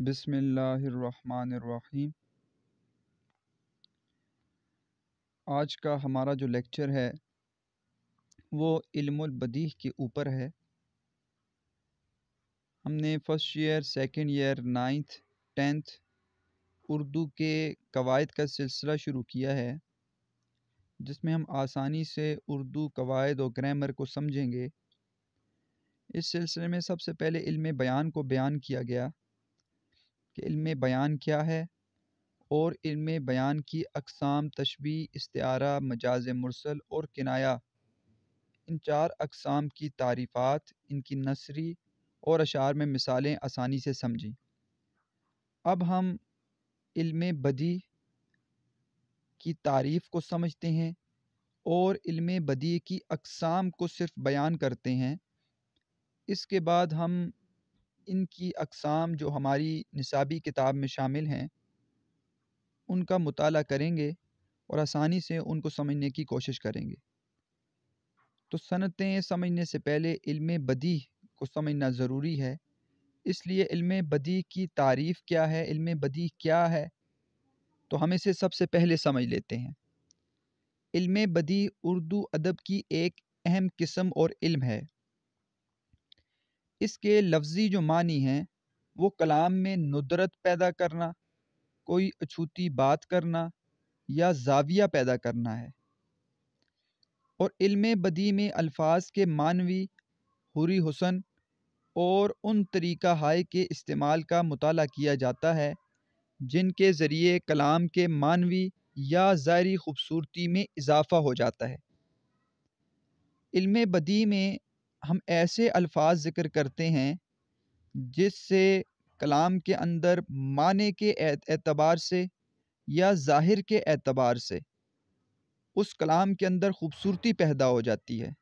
बिसमीम आज का हमारा जो लेक्चर है वो इल्मुलबदीह के ऊपर है हमने first year second year ninth tenth Urdu के कवायद का सिलसिला शुरू किया है जिसमें हम आसानी से उर्दू कवायद और ग्रामर को समझेंगे इस सिलसिले में सबसे पहले इल्म बयान को बयान किया गया कि इल्म बयान क्या है और इल्म बयान की अकसाम तशबी इस्तारा मजाज मुरसल और किनाया इन चार अकसाम की तारीफ़ात इनकी नसरी और अशार में मिसालें आसानी से समझी अब हम इल्म बदी की तारीफ़ को समझते हैं और इल्म बदी की अकसाम को सिर्फ बयान करते हैं इसके बाद हम इनकी अकसाम जो हमारी निसाबी किताब में शामिल हैं उनका मताल करेंगे और आसानी से उनको समझने की कोशिश करेंगे तो सनतें समझने से पहले इल्म बदी को समझना ज़रूरी है इसलिए इल्म बदी की तारीफ़ क्या है इल्म बदी क्या है तो हम इसे सबसे पहले समझ लेते हैं इल्म बदी उर्दू अदब की एक अहम किस्म और इल्म है इसके लफ्ज़ी जो मानी हैं वो कलाम में नुदरत पैदा करना कोई अछूती बात करना या जाविया पैदा करना है और इल्म बदी में अल्फाज के मानवी हुरी हुसन और उन तरीक़ा हाय के इस्तेमाल का मताल किया जाता है जिनके ज़रिए कलाम के मानवी या ज़ाहरी खूबसूरती में इजाफ़ा हो जाता है इल्म बदी में हम ऐसे अल्फाज ज़िक्र करते हैं जिससे कलाम के अंदर माने के एतबार से या ज़ाहिर के एतबार से उस कलाम के अंदर ख़ूबसूरती पैदा हो जाती है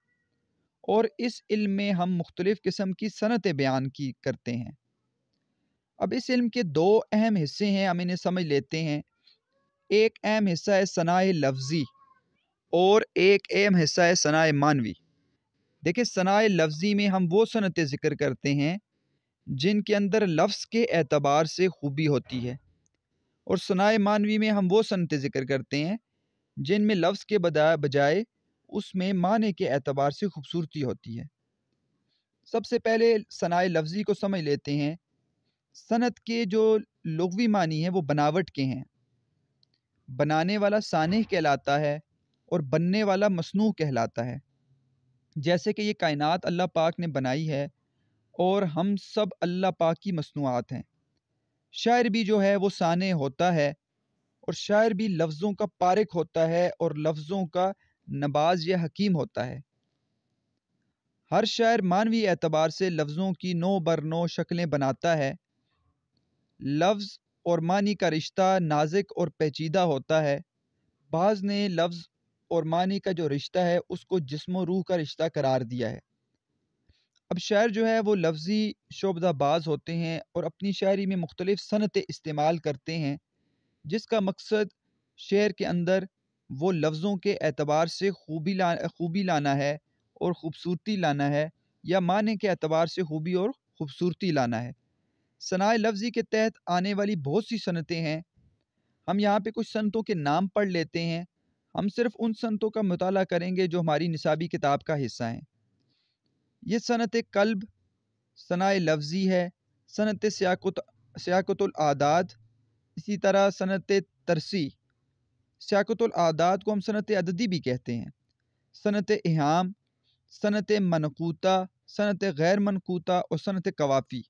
और इस इल्म में हम मुख्तलिफ़ किस्म की सनतें बयान की करते हैं अब इस इल्म के दो अहम हिस्से हैं हम इन्हें समझ लेते हैं एक अहम हिस्सा है सनाए लफ्ज़ी और एक अहम हिस्सा है सनाए मानवी देखिए सनाए लफ्ज़ी में हम वो सनतें ज़िक्र करते हैं जिनके अंदर लफ्ज़ के एतबार से खूबी होती है और सनाए मानवी में हम वो सनतें ज़िक्र करते हैं जिनमें लफ्ज़ के बजाय उसमें माने के एतबार से खूबसूरती होती है सबसे पहले सनाए लफ्ज़ी को समझ लेते हैं सनत के जो लगवी मानी है वो बनावट के हैं बनाने वाला सानह कहलाता है और बनने वाला मसनू कहलाता है जैसे कि ये कायनात अल्लाह पाक ने बनाई है और हम सब अल्लाह पाक की मसनूआत हैं शायर भी जो है वो सान होता है और शायर भी लफ्ज़ों का पारक होता है और लफ्ज़ों का नबाज या हकीम होता है हर शायर मानवी एतबार से लफ्ज़ों की नो बर नो शक्लें बनाता है लफ्ज़ और मानी का रिश्ता नाजिक और पेचीदा होता है बाज़ ने लफ्ज़ और मानी का जो रिश्ता है उसको जिसम रूह का रिश्ता करार दिया है अब शायर जो है वो लफ्ज़ी शोबदाबाज होते हैं और अपनी शायरी में मुख्तलिफ़ सनतें इस्तेमाल करते हैं जिसका मकसद शेर के अंदर वो लफ्ज़ों के एतबार से खूबी ला खूबी लाना है और ख़ूबसूरती लाना है या माने के एतबार से खूबी और ख़ूबसूरती लाना है सनाए लफ्ज़ी के तहत आने वाली बहुत सी सनतें हैं हम यहाँ पे कुछ सनतों के नाम पढ़ लेते हैं हम सिर्फ उन सनतों का मताल करेंगे जो हमारी निसाबी किताब का हिस्सा हैं ये सनत कल्ब सनाए लफ्ज़ी है सनत सियाकत सियाकतुलआदाद इसी तरह सनत तरसी सियाकतुलआदाद को हम सनत अददी भी कहते हैं सनत इहाम सनत मनकूता सनत गैर मनकूता और सनत कवाफ़ी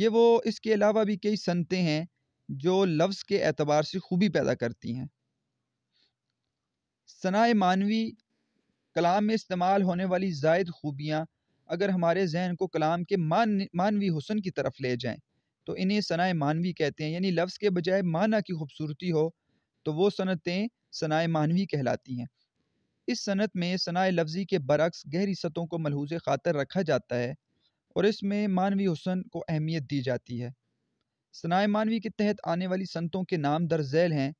ये वो इसके अलावा भी कई सनतें हैं जो लफ्ज़ के एतबार से खूबी पैदा करती हैं सनाए मानवी कलाम में इस्तेमाल होने वाली जायद खूबियाँ अगर हमारे जहन को कलाम के मान मानवी हुसन की तरफ ले जाएं तो इन्हें सनाए मानवी कहते हैं यानी लफ्ज़ के बजाय माना की खूबसूरती हो तो वो सनतें सनाए मानवी कहलाती हैं इस सनत में सनाए लफ्ज़ी के बरक्स गहरी सतों को मलहूज खातर रखा जाता है और इसमें मानवी हुसन को अहमियत दी जाती है सनाए मानवी के तहत आने वाली सनतों के नाम दर्जैल हैं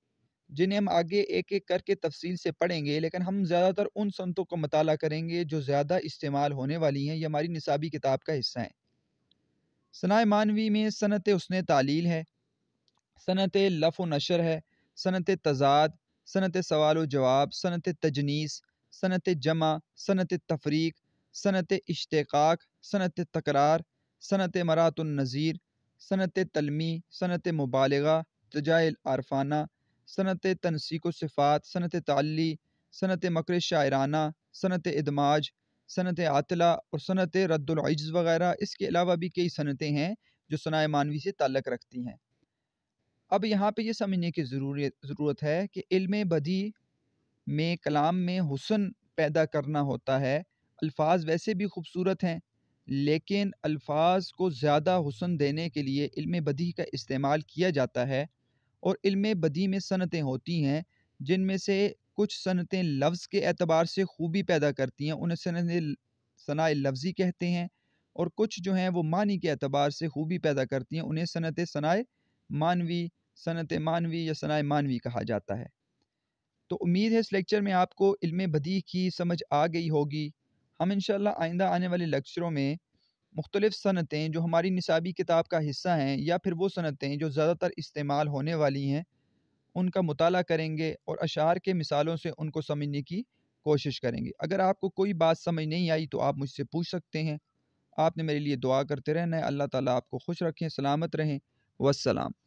जिन्हें हम आगे एक एक करके तफसील से पढ़ेंगे लेकिन हम ज़्यादातर उन संतों का मताल करेंगे जो ज़्यादा इस्तेमाल होने वाली हैं ये हमारी निसाबी किताब का हिस्सा हैं सनाए मानवी में सनत उसने तालील है सनत लफ व नशर है सनत तजाद सनत सवाल जवाब सनत तजनीस सनत जमा सनत तफरीक सनत इश्तक सनत तकरार सनत मरातुलनज़ीर सनत तलमी सनत मुबालगा तजाइल आरफाना सनत तनसीको सिफ़ात सनत ताली सनत मकर शायराना सनत इदमाज सनत आतला और सनत रद्दुलज़ वगैरह इसके अलावा भी कई सनतें हैं जो सनाए मानवी से ताल्लक़ रखती हैं अब यहाँ पे ये समझने की ज़रूरी ज़रूरत है कि इल्म बदी में कलाम में हुसन पैदा करना होता है अल्फाज वैसे भी खूबसूरत हैं लेकिन अल्फाज को ज़्यादा हुसन देने के लिए इल्म बदी का इस्तेमाल किया जाता है और इल्म बदी में सनतें होती हैं जिनमें से कुछ सनतें लफ्ज़ के एतबार से खूबी पैदा करती हैं उन्हें सनत सनाए लफ्ज़ी कहते हैं और कुछ जो हैं वो मानी के अतबार से खूबी पैदा करती हैं उन्हें सनत सनाए मानवी सनत मानवी या सनाए मानवी कहा जाता है तो उम्मीद है इस लेक्चर में आपको इल्म बदी की समझ आ गई होगी हम इन आइंदा आने वाले लेक्चरों में मुख्तलिफ़ सनतें जो हमारी निसाबी किताब का हिस्सा हैं या फिर वो सनतें जो ज़्यादातर इस्तेमाल होने वाली हैं उनका मताल करेंगे और अशार के मिसालों से उनको समझने की कोशिश करेंगे अगर आपको कोई बात समझ नहीं आई तो आप मुझसे पूछ सकते हैं आपने मेरे लिए दुआ करते रहना है अल्लाह ताला आपको खुश रखें सलामत रहें वसलाम